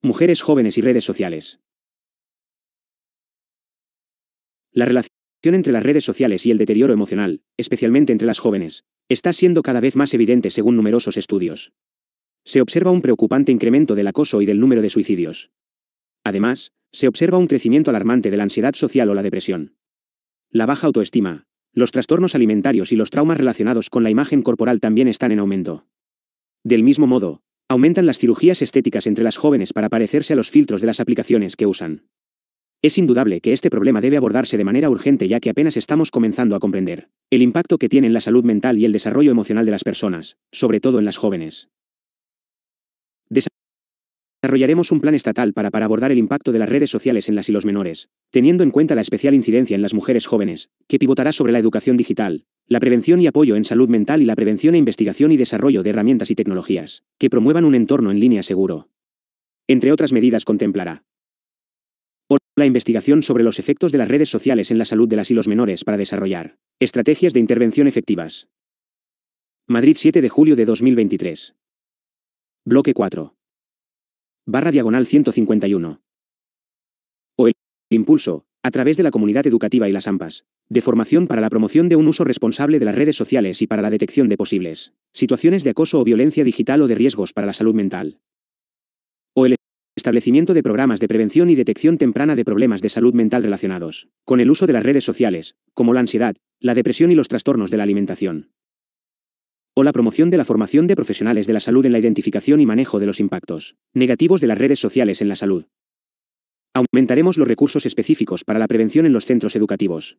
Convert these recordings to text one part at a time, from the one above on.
Mujeres jóvenes y redes sociales. La relación entre las redes sociales y el deterioro emocional, especialmente entre las jóvenes, está siendo cada vez más evidente según numerosos estudios. Se observa un preocupante incremento del acoso y del número de suicidios. Además, se observa un crecimiento alarmante de la ansiedad social o la depresión. La baja autoestima, los trastornos alimentarios y los traumas relacionados con la imagen corporal también están en aumento. Del mismo modo, Aumentan las cirugías estéticas entre las jóvenes para parecerse a los filtros de las aplicaciones que usan. Es indudable que este problema debe abordarse de manera urgente ya que apenas estamos comenzando a comprender el impacto que tiene en la salud mental y el desarrollo emocional de las personas, sobre todo en las jóvenes. Desarrollaremos un plan estatal para, para abordar el impacto de las redes sociales en las y los menores, Teniendo en cuenta la especial incidencia en las mujeres jóvenes, que pivotará sobre la educación digital, la prevención y apoyo en salud mental y la prevención e investigación y desarrollo de herramientas y tecnologías, que promuevan un entorno en línea seguro. Entre otras medidas contemplará. La investigación sobre los efectos de las redes sociales en la salud de las y los menores para desarrollar estrategias de intervención efectivas. Madrid 7 de julio de 2023. Bloque 4. Barra diagonal 151. Impulso, a través de la comunidad educativa y las AMPAs, de formación para la promoción de un uso responsable de las redes sociales y para la detección de posibles situaciones de acoso o violencia digital o de riesgos para la salud mental. O el establecimiento de programas de prevención y detección temprana de problemas de salud mental relacionados con el uso de las redes sociales, como la ansiedad, la depresión y los trastornos de la alimentación. O la promoción de la formación de profesionales de la salud en la identificación y manejo de los impactos negativos de las redes sociales en la salud, Aumentaremos los recursos específicos para la prevención en los centros educativos.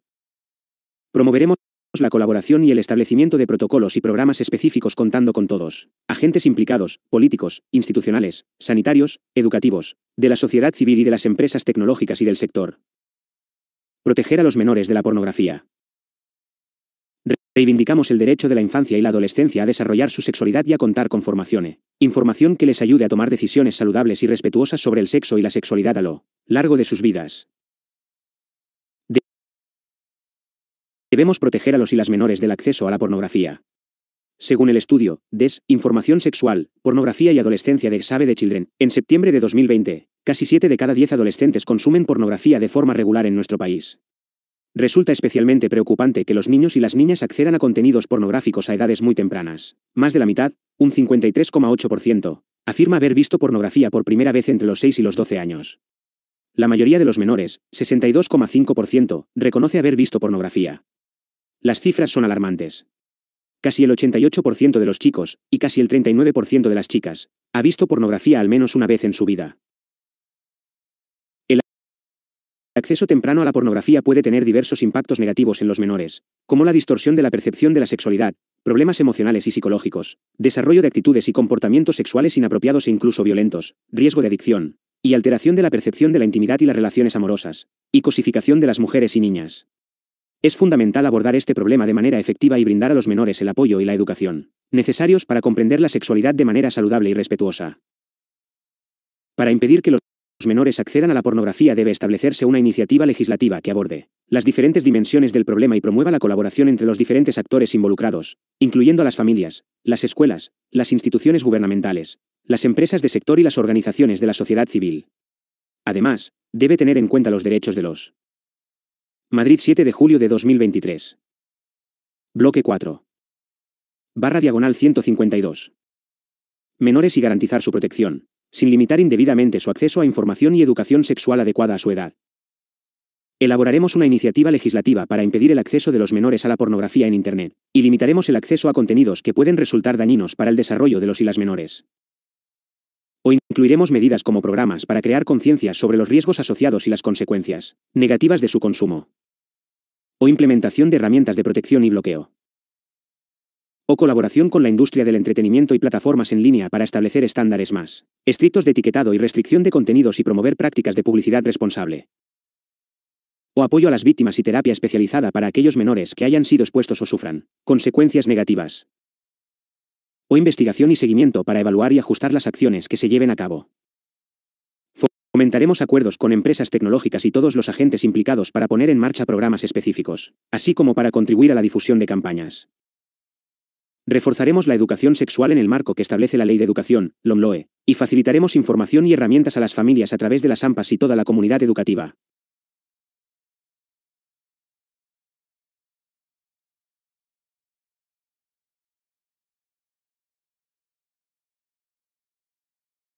Promoveremos la colaboración y el establecimiento de protocolos y programas específicos contando con todos, agentes implicados, políticos, institucionales, sanitarios, educativos, de la sociedad civil y de las empresas tecnológicas y del sector. Proteger a los menores de la pornografía. Reivindicamos el derecho de la infancia y la adolescencia a desarrollar su sexualidad y a contar con formación. Información que les ayude a tomar decisiones saludables y respetuosas sobre el sexo y la sexualidad a lo largo de sus vidas. Debemos proteger a los y las menores del acceso a la pornografía. Según el estudio, DES, Información Sexual, Pornografía y Adolescencia de Save de Children, en septiembre de 2020, casi 7 de cada 10 adolescentes consumen pornografía de forma regular en nuestro país. Resulta especialmente preocupante que los niños y las niñas accedan a contenidos pornográficos a edades muy tempranas. Más de la mitad, un 53,8%, afirma haber visto pornografía por primera vez entre los 6 y los 12 años. La mayoría de los menores, 62,5%, reconoce haber visto pornografía. Las cifras son alarmantes. Casi el 88% de los chicos, y casi el 39% de las chicas, ha visto pornografía al menos una vez en su vida. Acceso temprano a la pornografía puede tener diversos impactos negativos en los menores, como la distorsión de la percepción de la sexualidad, problemas emocionales y psicológicos, desarrollo de actitudes y comportamientos sexuales inapropiados e incluso violentos, riesgo de adicción, y alteración de la percepción de la intimidad y las relaciones amorosas, y cosificación de las mujeres y niñas. Es fundamental abordar este problema de manera efectiva y brindar a los menores el apoyo y la educación, necesarios para comprender la sexualidad de manera saludable y respetuosa. Para impedir que los menores accedan a la pornografía debe establecerse una iniciativa legislativa que aborde las diferentes dimensiones del problema y promueva la colaboración entre los diferentes actores involucrados, incluyendo a las familias, las escuelas, las instituciones gubernamentales, las empresas de sector y las organizaciones de la sociedad civil. Además, debe tener en cuenta los derechos de los. Madrid 7 de julio de 2023. Bloque 4. Barra diagonal 152. Menores y garantizar su protección sin limitar indebidamente su acceso a información y educación sexual adecuada a su edad. Elaboraremos una iniciativa legislativa para impedir el acceso de los menores a la pornografía en Internet, y limitaremos el acceso a contenidos que pueden resultar dañinos para el desarrollo de los y las menores. O incluiremos medidas como programas para crear conciencia sobre los riesgos asociados y las consecuencias negativas de su consumo. O implementación de herramientas de protección y bloqueo o colaboración con la industria del entretenimiento y plataformas en línea para establecer estándares más estrictos de etiquetado y restricción de contenidos y promover prácticas de publicidad responsable. O apoyo a las víctimas y terapia especializada para aquellos menores que hayan sido expuestos o sufran consecuencias negativas. O investigación y seguimiento para evaluar y ajustar las acciones que se lleven a cabo. Fomentaremos acuerdos con empresas tecnológicas y todos los agentes implicados para poner en marcha programas específicos, así como para contribuir a la difusión de campañas Reforzaremos la educación sexual en el marco que establece la Ley de Educación, LOMLOE, y facilitaremos información y herramientas a las familias a través de las AMPAs y toda la comunidad educativa.